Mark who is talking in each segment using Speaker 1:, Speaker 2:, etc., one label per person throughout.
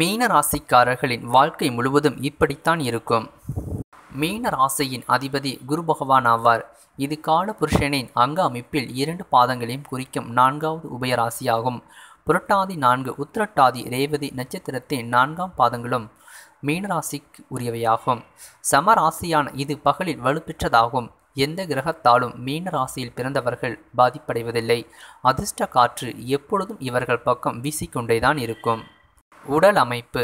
Speaker 1: மீன ராசிக்காரர்களின் வாழ்க்கை முழுவதும் இப்படித்தான் இருக்கும் மீன ராசியின் அதிபதி குரு பகவான் ஆவார் இது கால புருஷனின் அங்க அமைப்பில் இரண்டு பாதங்களையும் குறிக்கும் நான்காவது உபயராசியாகும் புரட்டாதி நான்கு உத்திரட்டாதி ரேவதி நட்சத்திரத்தின் நான்காம் பாதங்களும் மீனராசிக்கு உரியவையாகும் சமராசியான இது பகலில் வலுப்பெற்றதாகும் எந்த கிரகத்தாலும் மீன ராசியில் பிறந்தவர்கள் பாதிப்படைவதில்லை அதிர்ஷ்ட காற்று எப்பொழுதும் இவர்கள் பக்கம் வீசிக்கொண்டேதான் இருக்கும் உடல் அமைப்பு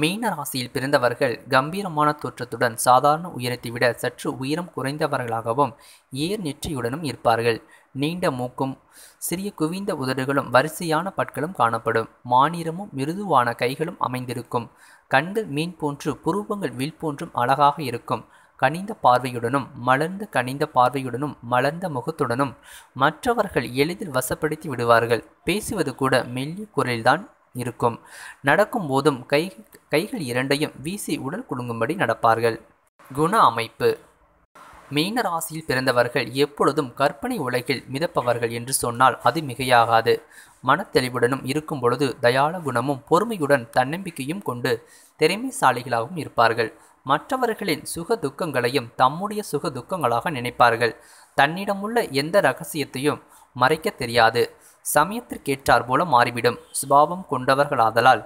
Speaker 1: மீன ராசியில் பிறந்தவர்கள் கம்பீரமான தோற்றத்துடன் சாதாரண உயரத்தை விட சற்று உயரம் குறைந்தவர்களாகவும் ஏர் நெற்றியுடனும் இருப்பார்கள் நீண்ட மூக்கும் சிறிய குவிந்த உதடுகளும் வரிசையான பற்களும் காணப்படும் மாநிலமும் மிருதுவான கைகளும் அமைந்திருக்கும் கண்கள் மீன் போன்று புருவங்கள் வில் போன்றும் அழகாக இருக்கும் கனிந்த பார்வையுடனும் மலர்ந்த கனிந்த பார்வையுடனும் மலர்ந்த முகத்துடனும் மற்றவர்கள் எளிதில் வசப்படுத்தி விடுவார்கள் பேசுவது கூட மெல்லிய குரல்தான் இருக்கும் நடக்கும் போதும் கை கைகள் இரண்டையும் வீசி உடல் குலுங்கும்படி நடப்பார்கள் குண அமைப்பு மீன ராசியில் பிறந்தவர்கள் எப்பொழுதும் கற்பனை உலகில் மிதப்பவர்கள் என்று சொன்னால் அது மிகையாகாது மனத்தெளிவுடனும் இருக்கும் பொழுது தயாள குணமும் பொறுமையுடன் தன்னம்பிக்கையும் கொண்டு திறமைசாலிகளாகவும் இருப்பார்கள் மற்றவர்களின் சுக துக்கங்களையும் தம்முடைய சுக துக்கங்களாக நினைப்பார்கள் தன்னிடமுள்ள எந்த ரகசியத்தையும் மறைக்க தெரியாது சமயத்திற்கேற்றார் போல மாறிவிடும் சுபாவம் கொண்டவர்களாதலால்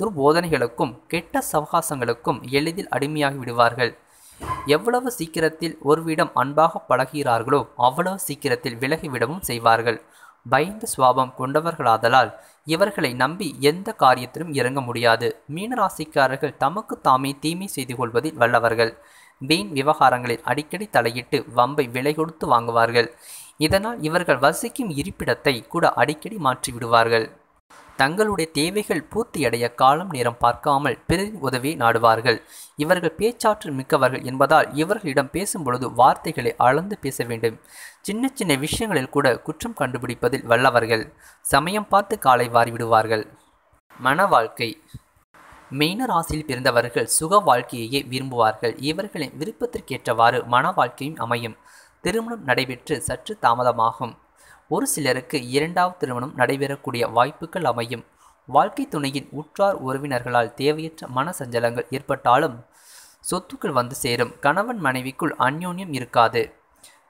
Speaker 1: துர்போதனைகளுக்கும் கெட்ட சவகாசங்களுக்கும் எளிதில் அடிமையாகி விடுவார்கள் எவ்வளவு சீக்கிரத்தில் ஒருவிடம் அன்பாக பழகிறார்களோ அவ்வளவு சீக்கிரத்தில் விலகிவிடவும் செய்வார்கள் பயந்த சுவாபம் கொண்டவர்களாதலால் இவர்களை நம்பி எந்த காரியத்திலும் இறங்க முடியாது மீனராசிக்காரர்கள் தமக்கு தாமே தீமை செய்து கொள்வதில் வல்லவர்கள் வீண் விவகாரங்களில் அடிக்கடி தலையிட்டு வம்பை விலை கொடுத்து வாங்குவார்கள் இதனால் இவர்கள் வசிக்கும் இருப்பிடத்தை கூட அடிக்கடி மாற்றிவிடுவார்கள் தங்களுடைய தேவைகள் பூர்த்தியடைய காலம் நேரம் பார்க்காமல் பிறரின் உதவியை நாடுவார்கள் இவர்கள் பேச்சாற்றல் மிக்கவர்கள் என்பதால் இவர்களிடம் பேசும்பொழுது வார்த்தைகளை அளந்து பேச வேண்டும் சின்ன சின்ன விஷயங்களில் கூட குற்றம் கண்டுபிடிப்பதில் வல்லவர்கள் சமயம் பார்த்து காலை வாரிவிடுவார்கள் மன வாழ்க்கை மெயின ராசியில் பிறந்தவர்கள் சுக வாழ்க்கையையே விரும்புவார்கள் இவர்களின் விருப்பத்திற்கேற்றவாறு மன வாழ்க்கையும் அமையும் திருமணம் நடைபெற்று சற்று தாமதமாகும் ஒரு சிலருக்கு இரண்டாவது திருமணம் நடைபெறக்கூடிய வாய்ப்புகள் அமையும் வாழ்க்கை துணையின் உற்றார் உறவினர்களால் தேவையற்ற மன சஞ்சலங்கள் ஏற்பட்டாலும் சொத்துக்கள் வந்து சேரும் கணவன் மனைவிக்குள் அந்யோன்யம் இருக்காது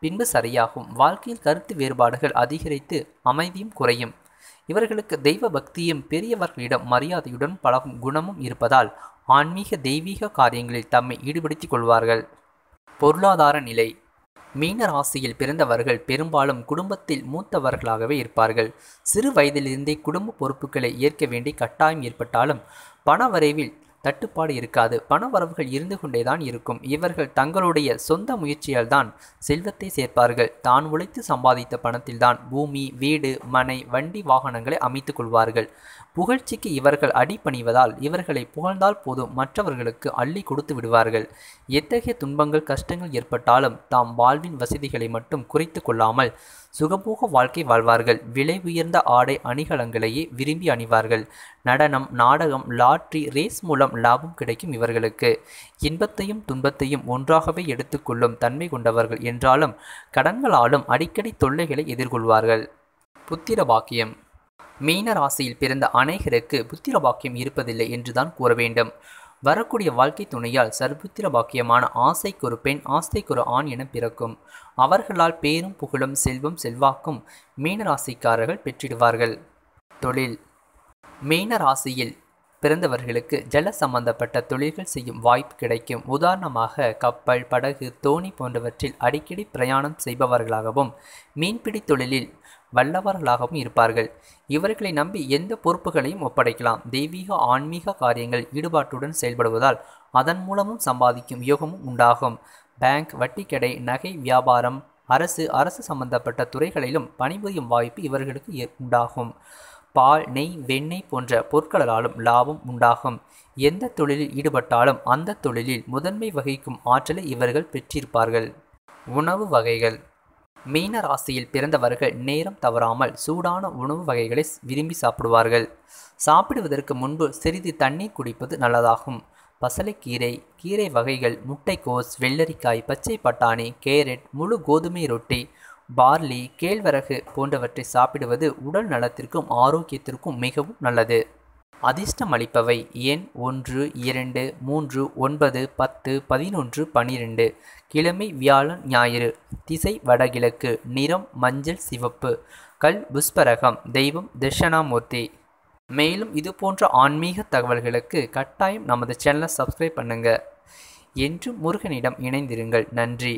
Speaker 1: பின்பு சரியாகும் வாழ்க்கையில் கருத்து வேறுபாடுகள் அதிகரித்து அமைதியும் குறையும் இவர்களுக்கு தெய்வ பக்தியும் பெரியவர்களிடம் மரியாதையுடன் பழகும் குணமும் இருப்பதால் ஆன்மீக தெய்வீக காரியங்களில் தம்மை ஈடுபடுத்திக் கொள்வார்கள் பொருளாதார நிலை மீன ராசியில் பிறந்தவர்கள் பெரும்பாலும் குடும்பத்தில் மூத்தவர்களாகவே இருப்பார்கள் சிறு வயதிலிருந்தே குடும்ப பொறுப்புகளை ஏற்க வேண்டி கட்டாயம் ஏற்பட்டாலும் பண வரைவில் தட்டுப்பாடு இருக்காது பண வரவுகள் இருந்து கொண்டேதான் இருக்கும் இவர்கள் தங்களுடைய சொந்த முயற்சியால் தான் செல்வத்தை சேர்ப்பார்கள் தான் உழைத்து சம்பாதித்த பணத்தில்தான் பூமி வீடு மனை வண்டி வாகனங்களை அமைத்துக் கொள்வார்கள் புகழ்ச்சிக்கு இவர்கள் அடிபணிவதால் இவர்களை புகழ்ந்தால் போதும் மற்றவர்களுக்கு அள்ளி கொடுத்து விடுவார்கள் எத்தகைய துன்பங்கள் கஷ்டங்கள் ஏற்பட்டாலும் தாம் வாழ்வின் வசதிகளை மட்டும் குறைத்து கொள்ளாமல் சுகபோக வாழ்க்கை வாழ்வார்கள் விலை உயர்ந்த ஆடை அணிகலங்களையே விரும்பி அணிவார்கள் நடனம் நாடகம் லாட்ரி ரேஸ் மூலம் லாபம் கிடைக்கும் இவர்களுக்கு இன்பத்தையும் துன்பத்தையும் ஒன்றாகவே எடுத்துக்கொள்ளும் தன்மை கொண்டவர்கள் என்றாலும் கடன்களாலும் அடிக்கடி தொல்லைகளை எதிர்கொள்வார்கள் புத்திர வாக்கியம் மீன ராசியில் பிறந்த அநேகருக்கு புத்திர வாக்கியம் இருப்பதில்லை என்றுதான் கூற வேண்டும் வரக்கூடிய வாழ்க்கை துணையால் சர்புத்திர பாக்கியமான ஆசைக்கு ஒரு பெண் ஆசைக்கு ஒரு ஆண் என பிறக்கும் அவர்களால் பேரும் புகழும் செல்வம் செல்வாக்கும் மீனராசிக்காரர்கள் பெற்றிடுவார்கள் தொழில் மீன ராசியில் பிறந்தவர்களுக்கு ஜல சம்பந்தப்பட்ட தொழில்கள் செய்யும் வாய்ப்பு கிடைக்கும் உதாரணமாக கப்பல் படகு தோணி போன்றவற்றில் அடிக்கடி பிரயாணம் செய்பவர்களாகவும் மீன்பிடி தொழிலில் வல்லவர்களாகவும் இருப்பார்கள் இவர்களை நம்பி எந்த பொறுப்புகளையும் ஒப்படைக்கலாம் தெய்வீக ஆன்மீக காரியங்கள் ஈடுபாட்டுடன் செயல்படுவதால் அதன் மூலமும் சம்பாதிக்கும் யோகமும் உண்டாகும் பேங்க் வட்டிக்கடை நகை வியாபாரம் அரசு அரசு சம்பந்தப்பட்ட துறைகளிலும் பணிபுரியும் வாய்ப்பு இவர்களுக்கு உண்டாகும் பால் நெய் வெண்ணெய் போன்ற பொருட்களாலும் லாபம் உண்டாகும் எந்த தொழிலில் ஈடுபட்டாலும் அந்த தொழிலில் முதன்மை வகிக்கும் ஆற்றலை இவர்கள் பெற்றிருப்பார்கள் உணவு வகைகள் மீன ராசியில் பிறந்தவர்கள் நேரம் தவறாமல் சூடான உணவு வகைகளை விரும்பி சாப்பிடுவார்கள் சாப்பிடுவதற்கு முன்பு சிறிது தண்ணீர் குடிப்பது நல்லதாகும் பசலைக்கீரை கீரை வகைகள் முட்டைக்கோஸ் வெள்ளரிக்காய் பச்சை பட்டாணி கேரட் முழு கோதுமை ரொட்டி பார்லி கேழ்வரகு போன்றவற்றை சாப்பிடுவது உடல் நலத்திற்கும் ஆரோக்கியத்திற்கும் மிகவும் நல்லது அதிர்ஷ்டம் அளிப்பவை எண் ஒன்று இரண்டு மூன்று ஒன்பது பத்து பதினொன்று பனிரெண்டு கிழமை வியாழன் ஞாயிறு திசை வடகிழக்கு நிறம் மஞ்சள் சிவப்பு கல் புஷ்பரகம் தெய்வம் தட்சணாமூர்த்தி மேலும் இது போன்ற ஆன்மீக தகவல்களுக்கு கட்டாயம் நமது சேனலை சப்ஸ்கிரைப் பண்ணுங்கள் என்று முருகனிடம் இணைந்திருங்கள் நன்றி